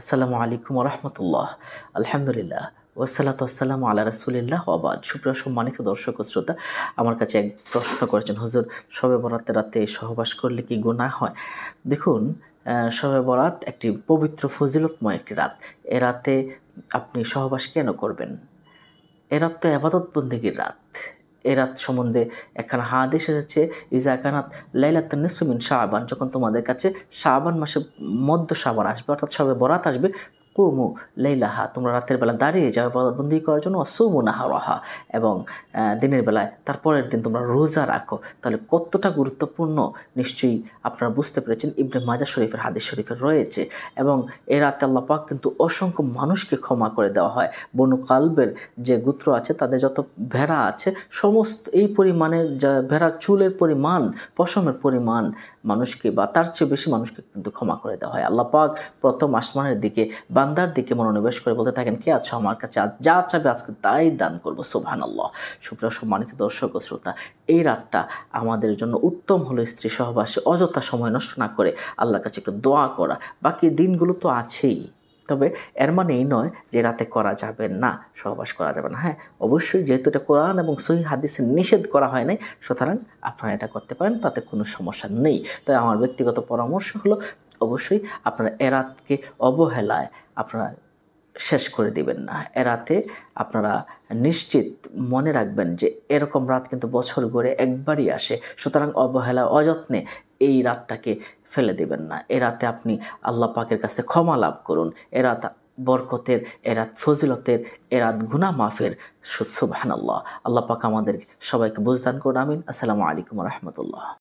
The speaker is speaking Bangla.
আসসালামু আলাইকুম রহমতুল্লাহ আলহামদুলিল্লাহ ওসালাত আসসালাম আল্লাহ রসুলিল্লাহ আবাদ সুপ্রিয় সম্মানিত দর্শক ও শ্রোতা আমার কাছে এক প্রশ্ন করেছেন হুজুর সবে বরাতে রাতে সহবাস করলে কি গুণা হয় দেখুন সবে বরাত একটি পবিত্র ফজিলতময় একটি রাত এ রাতে আপনি সহবাস কেন করবেন এ রাত তো আবাদত বন্দীগীর রাত এরাত সম্বন্ধে একখানা হাদিস এসেছে ইজাকানাত লাইলাত নিসমিন শাহবান যখন তোমাদের কাছে শাহবান মাসে মধ্য শাহবান আসবে অর্থাৎ সবে বরাত আসবে কুমু লেইলাহা তোমরা রাতের বেলা দাঁড়িয়ে যাও বন্দি করার জন্য অসৌমু নাহারহা এবং দিনের বেলায় তারপরের দিন তোমরা রোজা রাখো তাহলে কতটা গুরুত্বপূর্ণ নিশ্চয়ই আপনারা বুঝতে পেরেছেন ইবনে মাজা শরীফের হাদিস শরীফের রয়েছে এবং এ রাতে আল্লাহ পাক কিন্তু অসংখ্য মানুষকে ক্ষমা করে দেওয়া হয় বনু কালবের যে গুত্র আছে তাদের যত ভেড়া আছে সমস্ত এই পরিমাণের যা ভেড়ার চুলের পরিমাণ পশমের পরিমাণ মানুষকে বা তার চেয়ে বেশি মানুষকে কিন্তু ক্ষমা করে দেওয়া হয় আল্লাপাক প্রথম আসমানের দিকে বা বান্দার দিকে মনোনিবেশ করে বলতে থাকেন কে আচ্ছা আমার কাছে যা চাবে আজকে তাই দান করবো সোভান আল্লাহ সুপ্রিয় সম্মানিত দর্শক ও শ্রোতা এই রাতটা আমাদের জন্য উত্তম হলো স্ত্রী সহবাসে অযথা সময় নষ্ট না করে আল্লাহর কাছে একটু দোয়া করা বাকি দিনগুলো তো আছেই তবে এর মানে এই নয় যে রাতে করা যাবে না সহবাস করা যাবে না হ্যাঁ অবশ্যই যেহেতু এটা কোরআন এবং সহি হাদিসে নিষেধ করা হয় নাই সুতরাং আপনারা এটা করতে পারেন তাতে কোনো সমস্যা নেই তাই আমার ব্যক্তিগত পরামর্শ হলো অবশ্যই আপনারা এরাতকে অবহেলায় আপনারা শেষ করে দিবেন না এরাতে আপনারা নিশ্চিত মনে রাখবেন যে এরকম রাত কিন্তু বছর গড়ে একবারই আসে সুতরাং অবহেলা অযত্নে এই রাতটাকে ফেলে দেবেন না এ রাতে আপনি আল্লাহ পাকের কাছে ক্ষমা লাভ করুন এ রাত বরকতের এরাত ফজিলতের এরাত গুনা মাফের সুসুবাহান আল্লাহ আল্লাহ পাক আমাদের সবাইকে বুঝদান করুন আমিন আসসালামু আলাইকুম রহমতুল্লাহ